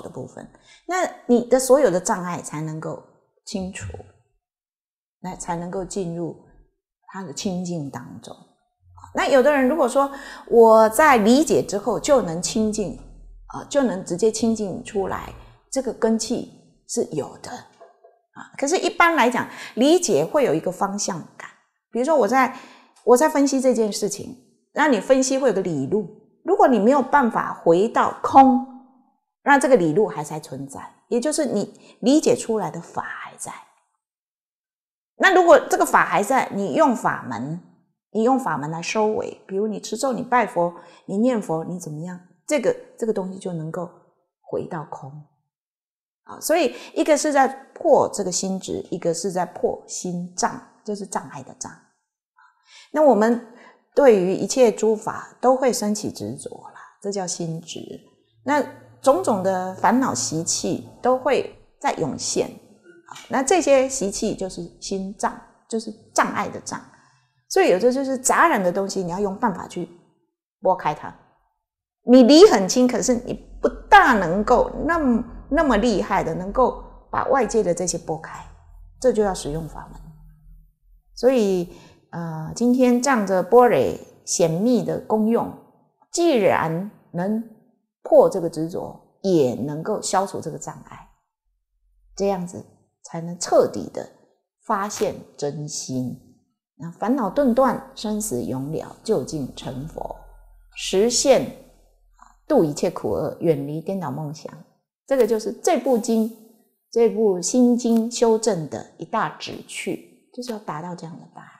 的部分，那你的所有的障碍才能够清除，那才能够进入他的清净当中。那有的人如果说我在理解之后就能清净啊，就能直接清净出来，这个根气是有的啊。可是，一般来讲，理解会有一个方向感。比如说，我在我在分析这件事情，那你分析会有个理路。如果你没有办法回到空。那这个理路还在存在，也就是你理解出来的法还在。那如果这个法还在，你用法门，你用法门来收尾，比如你持咒、你拜佛、你念佛，你怎么样？这个这个东西就能够回到空啊。所以，一个是在破这个心执，一个是在破心障，就是障碍的障。那我们对于一切诸法都会升起执着啦，这叫心执。那种种的烦恼习气都会在涌现，那这些习气就是心障，就是障碍的障，所以有候就是杂染的东西，你要用办法去拨开它。你离很清，可是你不大能够那么那么厉害的，能够把外界的这些拨开，这就要使用法门。所以，呃，今天仗着波蕊显密的功用，既然能。破这个执着，也能够消除这个障碍，这样子才能彻底的发现真心。那烦恼顿断，生死永了，究竟成佛，实现啊度一切苦厄，远离颠倒梦想。这个就是这部经，这部心经修正的一大旨趣，就是要达到这样的答案。